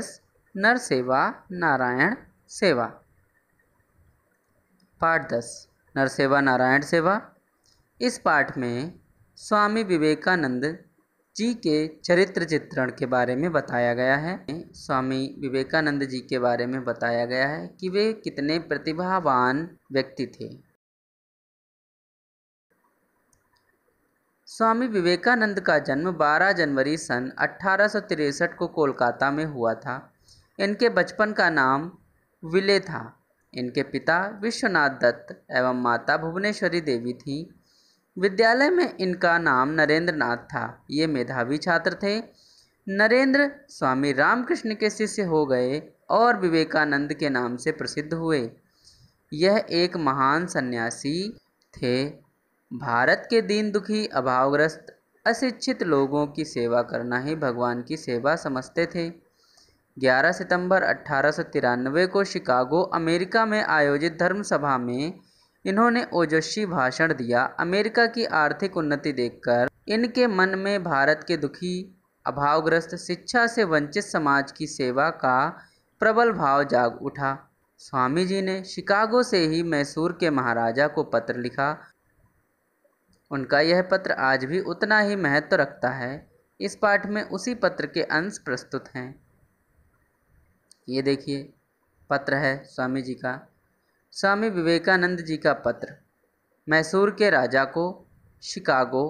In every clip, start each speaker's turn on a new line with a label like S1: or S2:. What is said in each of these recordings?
S1: S नर सेवा नारायण सेवा पाठ दस नर सेवा नारायण सेवा इस पाठ में स्वामी विवेकानंद जी के चरित्र चित्रण के बारे में बताया गया है स्वामी विवेकानंद जी के बारे में बताया गया है कि वे कितने प्रतिभावान व्यक्ति थे स्वामी विवेकानंद का जन्म 12 जनवरी सन अट्ठारह को कोलकाता में हुआ था इनके बचपन का नाम विले था इनके पिता विश्वनाथ दत्त एवं माता भुवनेश्वरी देवी थीं विद्यालय में इनका नाम नरेंद्र नाथ था ये मेधावी छात्र थे नरेंद्र स्वामी रामकृष्ण के शिष्य हो गए और विवेकानंद के नाम से प्रसिद्ध हुए यह एक महान सन्यासी थे भारत के दीन दुखी अभावग्रस्त अशिक्षित लोगों की सेवा करना ही भगवान की सेवा समझते थे 11 सितंबर अट्ठारह को शिकागो अमेरिका में आयोजित धर्म सभा में इन्होंने ओजस्वी भाषण दिया अमेरिका की आर्थिक उन्नति देखकर इनके मन में भारत के दुखी अभावग्रस्त शिक्षा से वंचित समाज की सेवा का प्रबल भाव जाग उठा स्वामी जी ने शिकागो से ही मैसूर के महाराजा को पत्र लिखा उनका यह पत्र आज भी उतना ही महत्व रखता है इस पाठ में उसी पत्र के अंश प्रस्तुत हैं ये देखिए पत्र है स्वामी जी का स्वामी विवेकानंद जी का पत्र मैसूर के राजा को शिकागो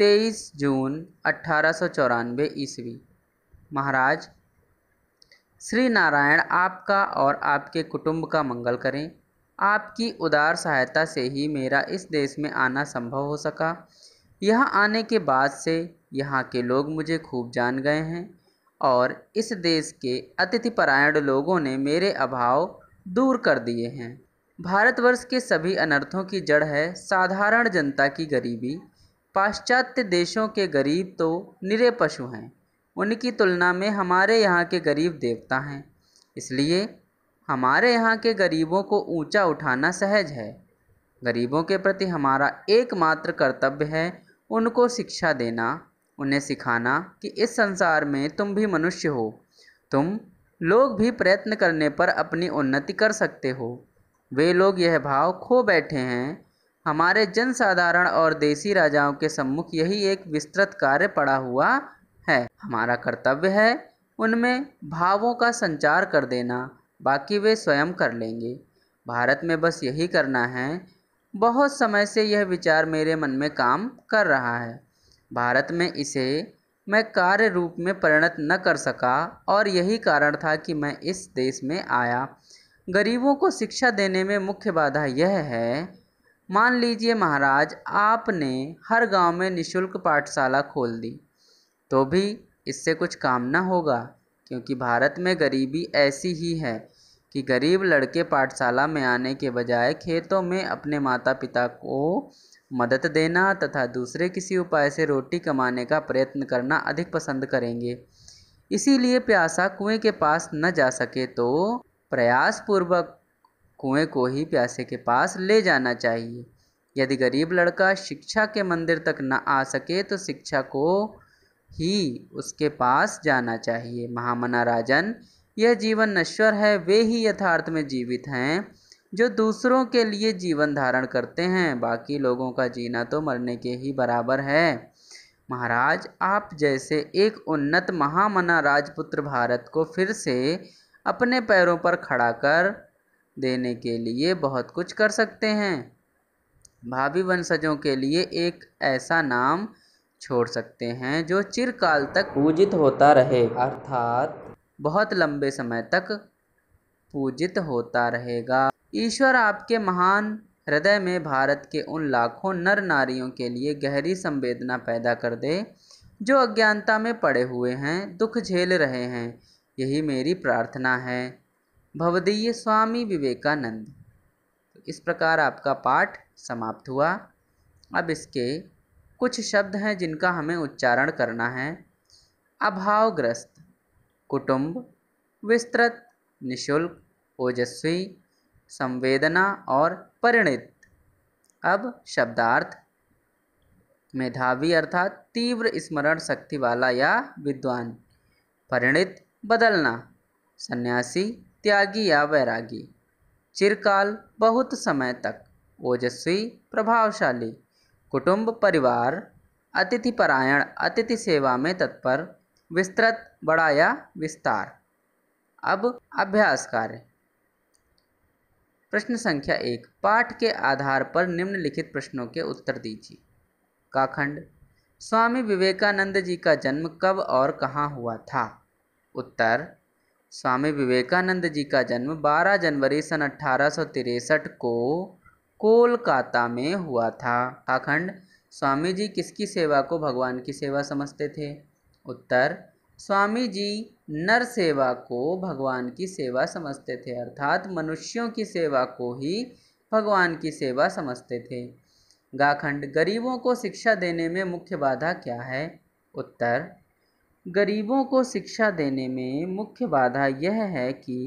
S1: 23 जून अट्ठारह ईस्वी महाराज श्री नारायण आपका और आपके कुटुंब का मंगल करें आपकी उदार सहायता से ही मेरा इस देश में आना संभव हो सका यहाँ आने के बाद से यहाँ के लोग मुझे खूब जान गए हैं और इस देश के अतिथि परायण लोगों ने मेरे अभाव दूर कर दिए हैं भारतवर्ष के सभी अनर्थों की जड़ है साधारण जनता की गरीबी पाश्चात्य देशों के गरीब तो निरे पशु हैं उनकी तुलना में हमारे यहाँ के गरीब देवता हैं इसलिए हमारे यहाँ के गरीबों को ऊँचा उठाना सहज है गरीबों के प्रति हमारा एकमात्र कर्तव्य है उनको शिक्षा देना उन्हें सिखाना कि इस संसार में तुम भी मनुष्य हो तुम लोग भी प्रयत्न करने पर अपनी उन्नति कर सकते हो वे लोग यह भाव खो बैठे हैं हमारे जनसाधारण और देसी राजाओं के सम्मुख यही एक विस्तृत कार्य पड़ा हुआ है हमारा कर्तव्य है उनमें भावों का संचार कर देना बाकी वे स्वयं कर लेंगे भारत में बस यही करना है बहुत समय से यह विचार मेरे मन में काम कर रहा है भारत में इसे मैं कार्य रूप में परिणत न कर सका और यही कारण था कि मैं इस देश में आया गरीबों को शिक्षा देने में मुख्य बाधा यह है मान लीजिए महाराज आपने हर गांव में निशुल्क पाठशाला खोल दी तो भी इससे कुछ काम न होगा क्योंकि भारत में गरीबी ऐसी ही है कि गरीब लड़के पाठशाला में आने के बजाय खेतों में अपने माता पिता को मदद देना तथा दूसरे किसी उपाय से रोटी कमाने का प्रयत्न करना अधिक पसंद करेंगे इसीलिए प्यासा कुएं के पास न जा सके तो प्रयास पूर्वक कुएं को ही प्यासे के पास ले जाना चाहिए यदि गरीब लड़का शिक्षा के मंदिर तक न आ सके तो शिक्षा को ही उसके पास जाना चाहिए महामना राजन यह जीवन नश्वर है वे ही यथार्थ में जीवित हैं जो दूसरों के लिए जीवन धारण करते हैं बाकी लोगों का जीना तो मरने के ही बराबर है महाराज आप जैसे एक उन्नत महामना राजपुत्र भारत को फिर से अपने पैरों पर खड़ा कर देने के लिए बहुत कुछ कर सकते हैं भाभी वंशजों के लिए एक ऐसा नाम छोड़ सकते हैं जो चिरकाल तक पूजित होता रहे अर्थात बहुत लंबे समय तक पूजित होता रहेगा ईश्वर आपके महान हृदय में भारत के उन लाखों नर नारियों के लिए गहरी संवेदना पैदा कर दे जो अज्ञानता में पड़े हुए हैं दुख झेल रहे हैं यही मेरी प्रार्थना है भवदीय स्वामी विवेकानंद तो इस प्रकार आपका पाठ समाप्त हुआ अब इसके कुछ शब्द हैं जिनका हमें उच्चारण करना है अभावग्रस्त कुटुंब विस्तृत निशुल्क ओजस्वी संवेदना और परिणित अब शब्दार्थ मेधावी अर्थात तीव्र स्मरण शक्ति वाला या विद्वान परिणित बदलना सन्यासी त्यागी या वैरागी चिरकाल बहुत समय तक ओजस्वी प्रभावशाली कुटुंब परिवार अतिथि परायण अतिथि सेवा में तत्पर विस्तृत बड़ा या विस्तार अब अभ्यास कार्य प्रश्न संख्या एक पाठ के आधार पर निम्नलिखित प्रश्नों के उत्तर दीजिए काखंड स्वामी विवेकानंद जी का जन्म कब और कहाँ हुआ था उत्तर स्वामी विवेकानंद जी का जन्म 12 जनवरी सन अठारह को कोलकाता में हुआ था आखंड स्वामी जी किसकी सेवा को भगवान की सेवा समझते थे उत्तर स्वामी जी नर सेवा को भगवान की सेवा समझते थे अर्थात मनुष्यों की सेवा को ही भगवान की सेवा समझते थे गाखंड गरीबों को शिक्षा देने में मुख्य बाधा क्या है उत्तर गरीबों को शिक्षा देने में मुख्य बाधा यह है कि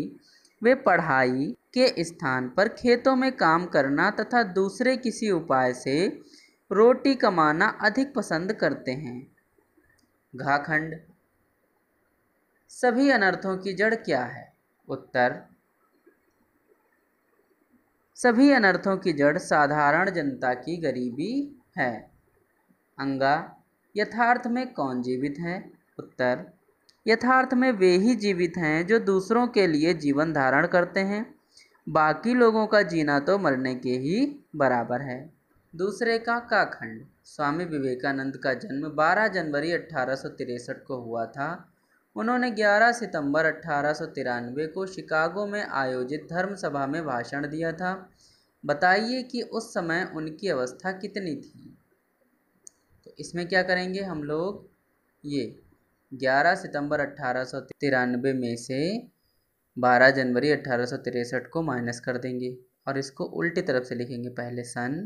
S1: वे पढ़ाई के स्थान पर खेतों में काम करना तथा दूसरे किसी उपाय से रोटी कमाना अधिक पसंद करते हैं घाखंड सभी अनर्थों की जड़ क्या है उत्तर सभी अनर्थों की जड़ साधारण जनता की गरीबी है अंगा यथार्थ में कौन जीवित है उत्तर यथार्थ में वे ही जीवित हैं जो दूसरों के लिए जीवन धारण करते हैं बाकी लोगों का जीना तो मरने के ही बराबर है दूसरे का काखंड स्वामी विवेकानंद का जन्म 12 जनवरी अट्ठारह को हुआ था उन्होंने 11 सितंबर अट्ठारह को शिकागो में आयोजित धर्म सभा में भाषण दिया था बताइए कि उस समय उनकी अवस्था कितनी थी तो इसमें क्या करेंगे हम लोग ये 11 सितंबर अट्ठारह तिरानवे में से 12 जनवरी अट्ठारह को माइनस कर देंगे और इसको उल्टी तरफ से लिखेंगे पहले सन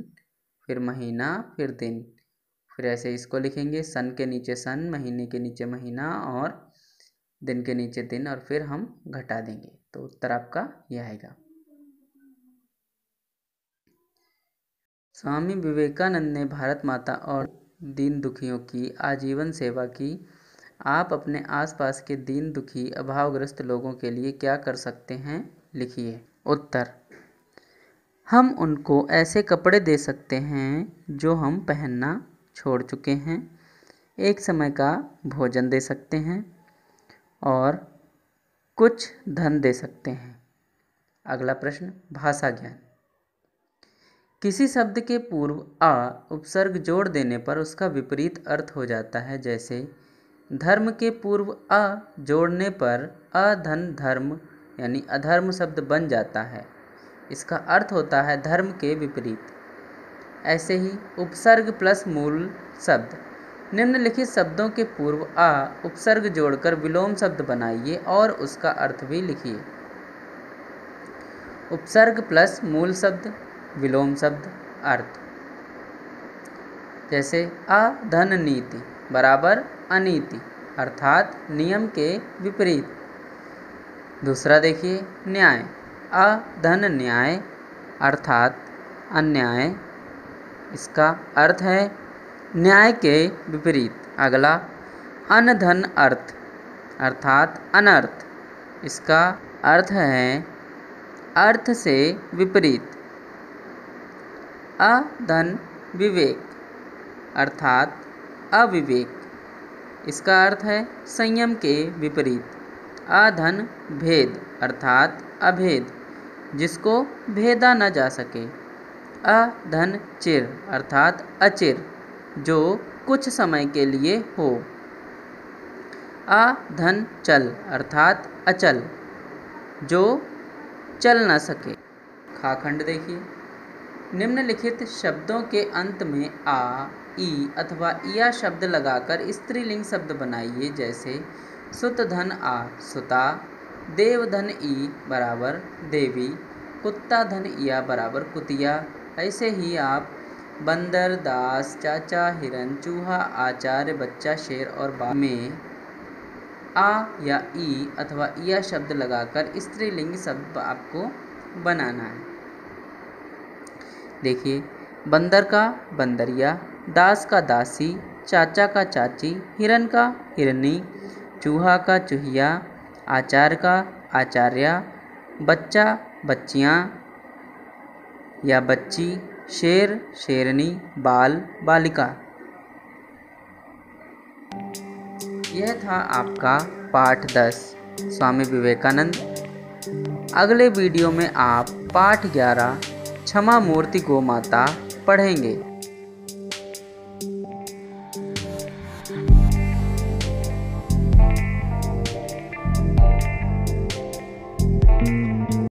S1: फिर महीना फिर दिन फिर ऐसे इसको लिखेंगे सन के नीचे सन महीने के नीचे महीना और दिन के नीचे दिन और फिर हम घटा देंगे तो उत्तर आपका यह आएगा स्वामी विवेकानंद ने भारत माता और दीन दुखियों की आजीवन सेवा की आप अपने आसपास के दीन दुखी अभावग्रस्त लोगों के लिए क्या कर सकते हैं लिखिए उत्तर हम उनको ऐसे कपड़े दे सकते हैं जो हम पहनना छोड़ चुके हैं एक समय का भोजन दे सकते हैं और कुछ धन दे सकते हैं अगला प्रश्न भाषा ज्ञान किसी शब्द के पूर्व आ उपसर्ग जोड़ देने पर उसका विपरीत अर्थ हो जाता है जैसे धर्म के पूर्व अ जोड़ने पर अधन धर्म यानी अधर्म शब्द बन जाता है इसका अर्थ होता है धर्म के विपरीत ऐसे ही उपसर्ग प्लस मूल शब्द निम्नलिखित शब्दों के पूर्व आ उपसर्ग जोड़कर विलोम शब्द बनाइए और उसका अर्थ भी लिखिए उपसर्ग प्लस मूल शब्द विलोम शब्द अर्थ जैसे अधन नीति बराबर अनीति अर्थात नियम के विपरीत दूसरा देखिए न्याय अधन न्याय अर्थात अन्याय इसका अर्थ है न्याय के विपरीत अगला अनधन अर्थ अर्थात अनर्थ इसका अर्थ है अर्थ से विपरीत अधन विवेक अर्थात अविवेक इसका अर्थ है संयम के विपरीत अधन भेद अर्थात अभेद जिसको भेदा न जा सके अधन चिर अर्थात अचिर जो कुछ समय के लिए हो अधन चल अर्थात अचल जो चल न सके खाखंड देखिए निम्नलिखित शब्दों के अंत में आ ई अथवा या शब्द लगाकर स्त्रीलिंग शब्द बनाइए जैसे सुत धन आ सुता देव धन ई बराबर देवी कुत्ता धन या बराबर कुतिया ऐसे ही आप बंदर दास चाचा हिरन चूहा आचार्य बच्चा शेर और बा में आ या ई अथवा ईया शब्द लगाकर स्त्रीलिंग शब्द आपको बनाना है देखिए बंदर का बंदरिया दास का दासी चाचा का चाची हिरन का हिरनी चूहा का चूहिया आचार का आचार्य बच्चा बच्चियाँ या बच्ची शेर शेरनी बाल बालिका यह था आपका पाठ दस स्वामी विवेकानंद अगले वीडियो में आप पाठ ग्यारह क्षमा मूर्ति गो माता पढ़ेंगे